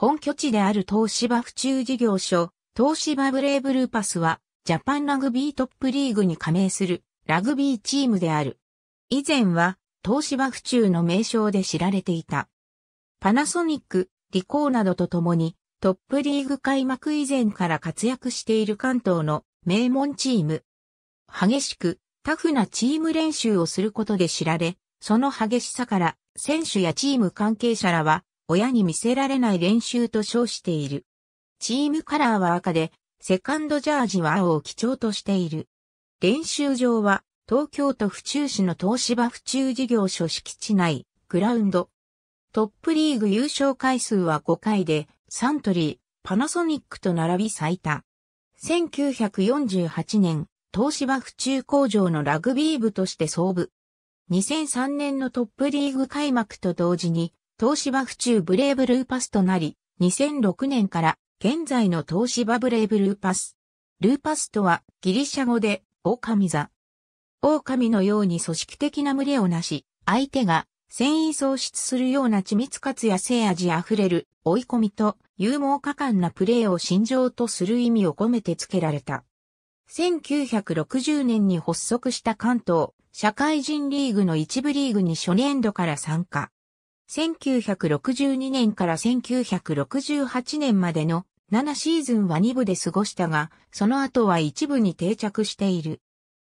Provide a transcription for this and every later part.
本拠地である東芝府中事業所、東芝ブレイブルーパスは、ジャパンラグビートップリーグに加盟するラグビーチームである。以前は、東芝府中の名称で知られていた。パナソニック、リコーなどと共に、トップリーグ開幕以前から活躍している関東の名門チーム。激しく、タフなチーム練習をすることで知られ、その激しさから、選手やチーム関係者らは、親に見せられない練習と称している。チームカラーは赤で、セカンドジャージは青を基調としている。練習場は、東京都府中市の東芝府中事業所敷地内、グラウンド。トップリーグ優勝回数は5回で、サントリー、パナソニックと並び最多。1948年、東芝府中工場のラグビー部として創部。2003年のトップリーグ開幕と同時に、東芝府中ブレイブルーパスとなり、2006年から現在の東芝ブレイブルーパス。ルーパスとはギリシャ語で狼座。狼のように組織的な群れをなし、相手が繊維喪失するような緻密かつ野生味あふれる追い込みと勇猛果敢なプレーを心情とする意味を込めて付けられた。1960年に発足した関東社会人リーグの一部リーグに初年度から参加。1962年から1968年までの7シーズンは2部で過ごしたが、その後は1部に定着している。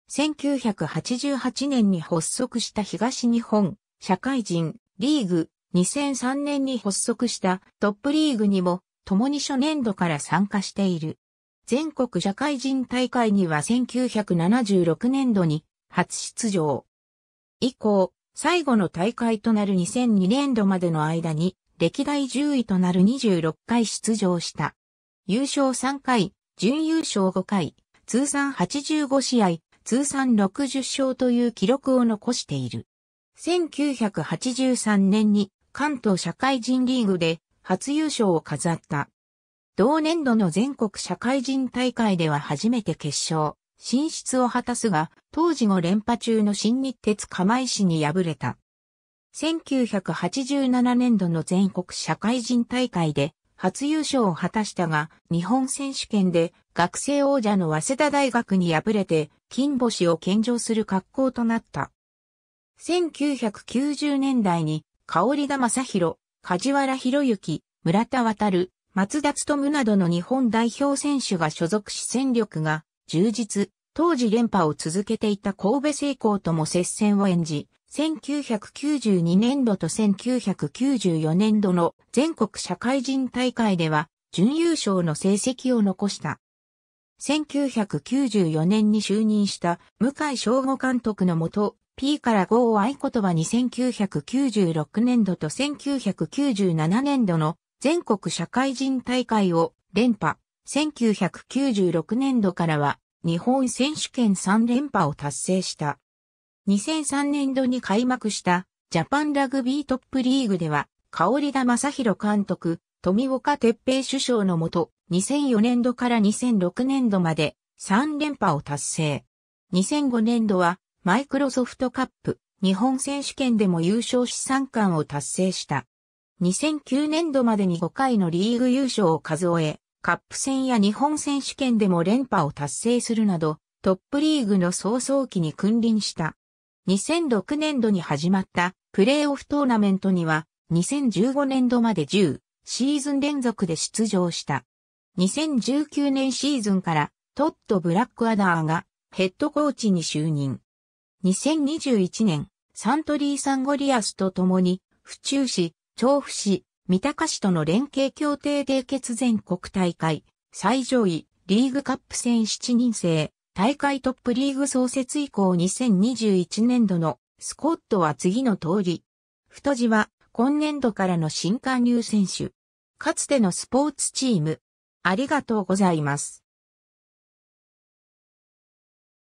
1988年に発足した東日本社会人リーグ2003年に発足したトップリーグにも共に初年度から参加している。全国社会人大会には1976年度に初出場。以降、最後の大会となる2002年度までの間に、歴代10位となる26回出場した。優勝3回、準優勝5回、通算85試合、通算60勝という記録を残している。1983年に関東社会人リーグで初優勝を飾った。同年度の全国社会人大会では初めて決勝、進出を果たすが、当時5連覇中の新日鉄釜石に敗れた。1987年度の全国社会人大会で初優勝を果たしたが、日本選手権で学生王者の早稲田大学に敗れて、金星を献上する格好となった。1990年代に、香田正宏、梶原博之、村田渡る、松田勤などの日本代表選手が所属し戦力が充実、当時連覇を続けていた神戸成功とも接戦を演じ、1992年度と1994年度の全国社会人大会では準優勝の成績を残した。1994年に就任した向井翔吾監督のもと、P から5を合言葉に1996年度と1997年度の全国社会人大会を連覇。1996年度からは日本選手権3連覇を達成した。2003年度に開幕したジャパンラグビートップリーグでは、香田正宏監督、富岡鉄平首相のもと、2004年度から2006年度まで3連覇を達成。2005年度はマイクロソフトカップ日本選手権でも優勝し3冠を達成した。2009年度までに5回のリーグ優勝を数え、カップ戦や日本選手権でも連覇を達成するなど、トップリーグの早々期に君臨した。2006年度に始まったプレーオフトーナメントには、2015年度まで10シーズン連続で出場した。2019年シーズンからトッド・ブラックアダーがヘッドコーチに就任。2021年、サントリーサンゴリアスと共に、府中市、調布市、三鷹市との連携協定締結全国大会、最上位、リーグカップ戦7人制、大会トップリーグ創設以降2021年度のスコットは次の通り。太字は今年度からの新加入選手。かつてのスポーツチーム。ありがとうございます。